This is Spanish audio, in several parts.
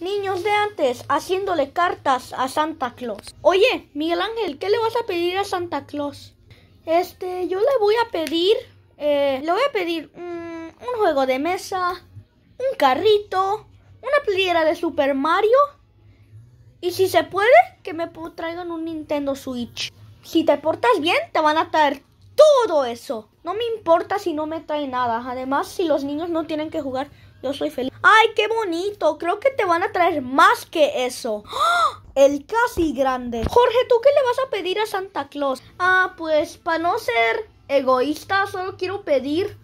Niños de antes haciéndole cartas a Santa Claus. Oye, Miguel Ángel, ¿qué le vas a pedir a Santa Claus? Este, yo le voy a pedir, eh, le voy a pedir mm, un juego de mesa, un carrito, una playera de Super Mario y si se puede, que me traigan un Nintendo Switch. Si te portas bien, te van a traer todo eso. No me importa si no me trae nada. Además, si los niños no tienen que jugar, yo soy feliz. ¡Ay, qué bonito! Creo que te van a traer más que eso. ¡Ah! El casi grande. Jorge, ¿tú qué le vas a pedir a Santa Claus? Ah, pues para no ser egoísta, solo quiero pedir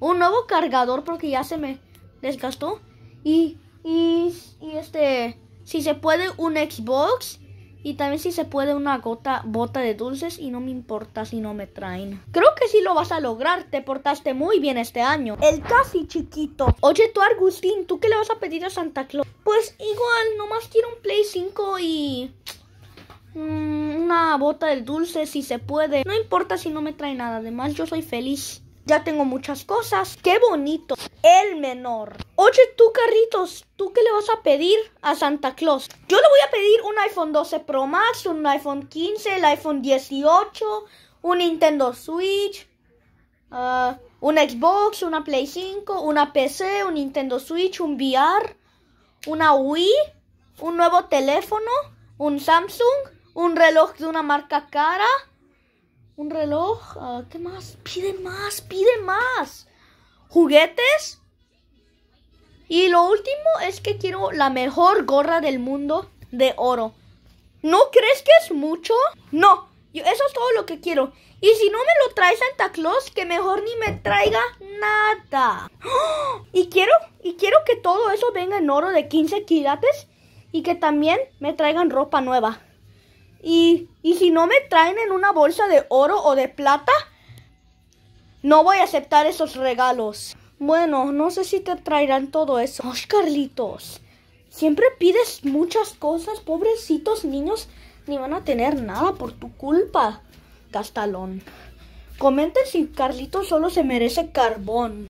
un nuevo cargador porque ya se me desgastó. Y, y, y este, si se puede, un Xbox y también si se puede una gota, bota de dulces y no me importa si no me traen. Creo que sí lo vas a lograr, te portaste muy bien este año. El casi chiquito. Oye tú Agustín, ¿tú qué le vas a pedir a Santa Claus? Pues igual, nomás quiero un Play 5 y... Mm, una bota de dulces si se puede. No importa si no me trae nada, además yo soy feliz. Ya tengo muchas cosas. ¡Qué bonito! el menor. Oye, tú, Carritos, ¿tú qué le vas a pedir a Santa Claus? Yo le voy a pedir un iPhone 12 Pro Max, un iPhone 15, el iPhone 18, ah, un Nintendo Switch, un Xbox, una Play 5, una PC, un Nintendo Switch, un VR, una Wii, un nuevo teléfono, un Samsung, un reloj de una marca cara, un reloj, ah, ¿qué más? Pide más, pide más juguetes. Y lo último es que quiero la mejor gorra del mundo de oro. ¿No crees que es mucho? No, eso es todo lo que quiero. Y si no me lo trae Santa Claus, que mejor ni me traiga nada. Y quiero, y quiero que todo eso venga en oro de 15 quilates y que también me traigan ropa nueva. Y, y si no me traen en una bolsa de oro o de plata, no voy a aceptar esos regalos. Bueno, no sé si te traerán todo eso. ¡Oh, Carlitos! Siempre pides muchas cosas, pobrecitos niños, ni van a tener nada por tu culpa, Castalón. Comenten si Carlitos solo se merece carbón.